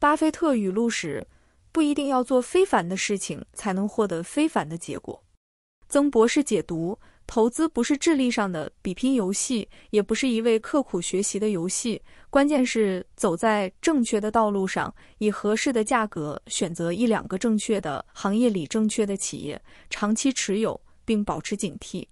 巴菲特语录：时，不一定要做非凡的事情，才能获得非凡的结果。曾博士解读：投资不是智力上的比拼游戏，也不是一味刻苦学习的游戏，关键是走在正确的道路上，以合适的价格选择一两个正确的行业里正确的企业，长期持有并保持警惕。